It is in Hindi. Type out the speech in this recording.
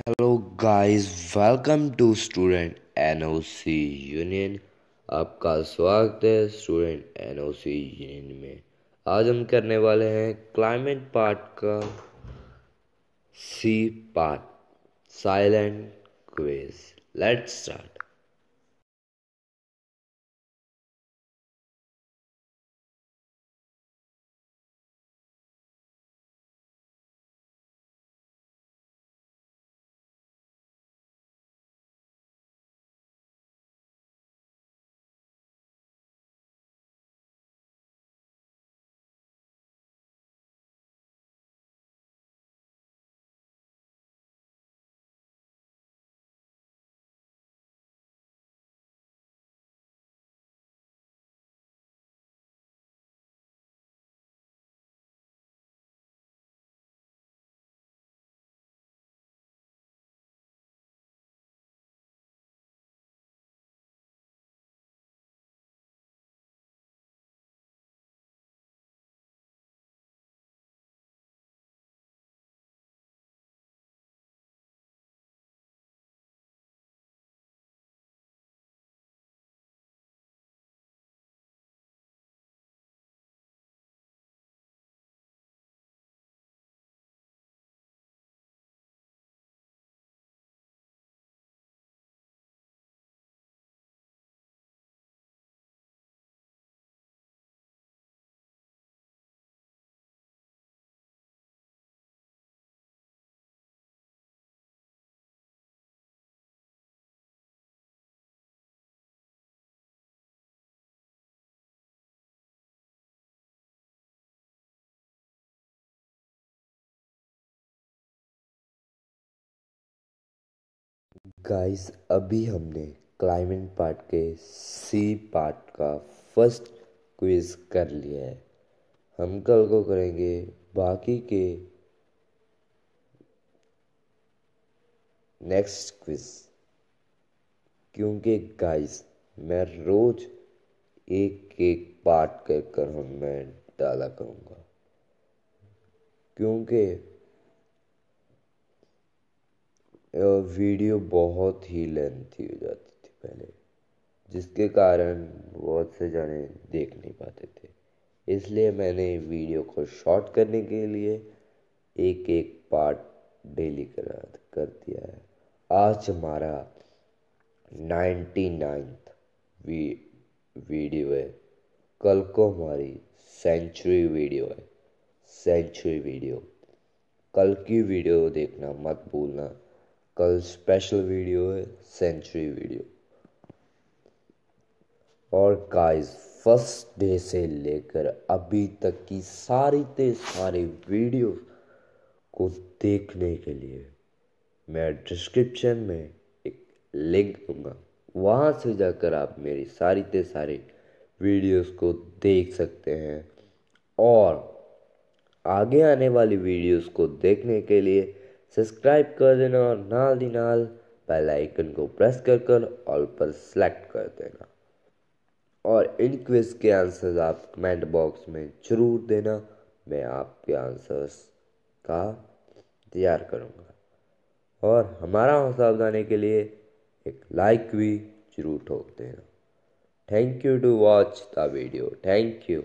hello guys welcome to student NOC union आपका स्वागत है स्टूडेंट एनओसी यूनियन में आज हम करने वाले हैं क्लाइमेट पार्ट का C part silent quiz let's start guys अभी हमने क्लाइमेट पार्ट के सी पार्ट का फर्स्ट क्विज कर लिया है हम कल को करेंगे बाकी के नेक्स्ट क्विज क्योंकि गाइस मैं रोज एक एक पार्ट कर कर मैं डाला करूँगा क्योंकि वीडियो बहुत ही लेंथी हो जाती थी पहले जिसके कारण बहुत से जाने देख नहीं पाते थे इसलिए मैंने वीडियो को शॉर्ट करने के लिए एक एक पार्ट डेली करा कर दिया है आज हमारा नाइन्टी नाइन्थ वी वीडियो है कल को हमारी सेंचुरी वीडियो है सेंचुरी वीडियो कल की वीडियो देखना मत भूलना कल स्पेशल वीडियो है सेंचुरी वीडियो और गाइस फर्स्ट डे से लेकर अभी तक की सारी ते सारी वीडियो को देखने के लिए मैं डिस्क्रिप्शन में एक लिंक दूंगा वहाँ से जाकर आप मेरी सारी ते सारी वीडियोस को देख सकते हैं और आगे आने वाली वीडियोस को देखने के लिए सब्सक्राइब कर देना और नाल दी नाल बेल आइकन को प्रेस कर कर ऑल पर सेलेक्ट कर देना और इन क्विज के आंसर्स आप कमेंट बॉक्स में ज़रूर देना मैं आपके आंसर्स का इंतज़ार करूँगा और हमारा हौसला बढ़ाने के लिए एक लाइक भी ज़रूर ठोक देना thank you to watch the video thank you